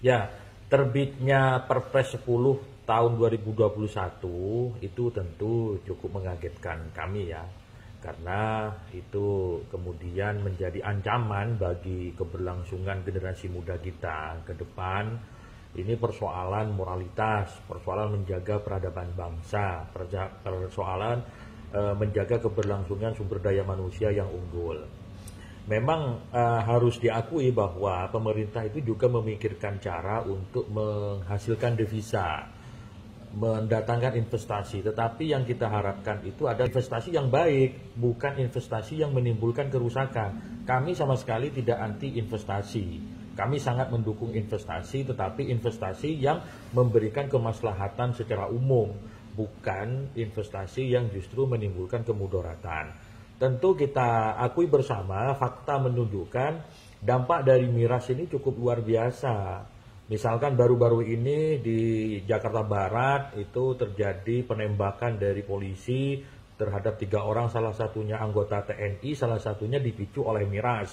Ya, terbitnya Perpres 10 tahun 2021 itu tentu cukup mengagetkan kami ya. Karena itu kemudian menjadi ancaman bagi keberlangsungan generasi muda kita ke depan. Ini persoalan moralitas, persoalan menjaga peradaban bangsa, persoalan e, menjaga keberlangsungan sumber daya manusia yang unggul memang uh, harus diakui bahwa pemerintah itu juga memikirkan cara untuk menghasilkan devisa, mendatangkan investasi. Tetapi yang kita harapkan itu ada investasi yang baik, bukan investasi yang menimbulkan kerusakan. Kami sama sekali tidak anti investasi. Kami sangat mendukung investasi, tetapi investasi yang memberikan kemaslahatan secara umum, bukan investasi yang justru menimbulkan kemudoratan tentu kita akui bersama fakta menunjukkan dampak dari miras ini cukup luar biasa. Misalkan baru-baru ini di Jakarta Barat itu terjadi penembakan dari polisi terhadap tiga orang, salah satunya anggota TNI, salah satunya dipicu oleh miras.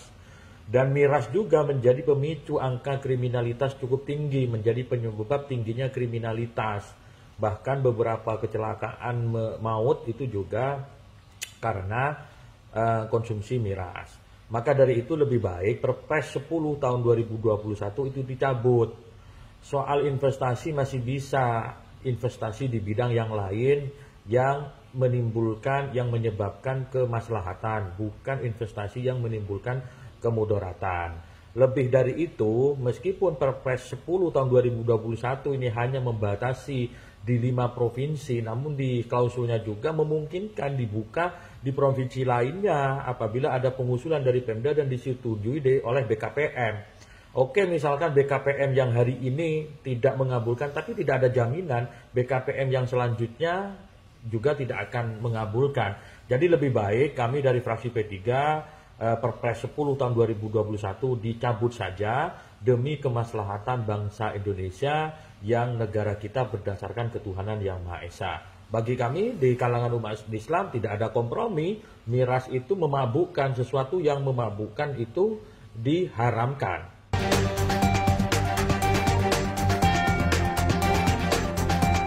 Dan miras juga menjadi pemicu angka kriminalitas cukup tinggi, menjadi penyebab tingginya kriminalitas. Bahkan beberapa kecelakaan maut itu juga karena Eh, konsumsi miras. Maka dari itu lebih baik Perpres 10 tahun 2021 itu dicabut. Soal investasi masih bisa investasi di bidang yang lain yang menimbulkan yang menyebabkan kemaslahatan, bukan investasi yang menimbulkan kemudaratan. Lebih dari itu, meskipun Perpres 10 tahun 2021 ini hanya membatasi di lima provinsi, namun di klausulnya juga memungkinkan dibuka di provinsi lainnya apabila ada pengusulan dari Pemda dan disetujui oleh BKPM. Oke, misalkan BKPM yang hari ini tidak mengabulkan, tapi tidak ada jaminan BKPM yang selanjutnya juga tidak akan mengabulkan. Jadi lebih baik kami dari fraksi P3 Eh, Perpres 10 tahun 2021 dicabut saja demi kemaslahatan bangsa Indonesia yang negara kita berdasarkan ketuhanan yang Maha Esa. Bagi kami di kalangan umat Islam tidak ada kompromi, miras itu memabukkan sesuatu yang memabukkan itu diharamkan.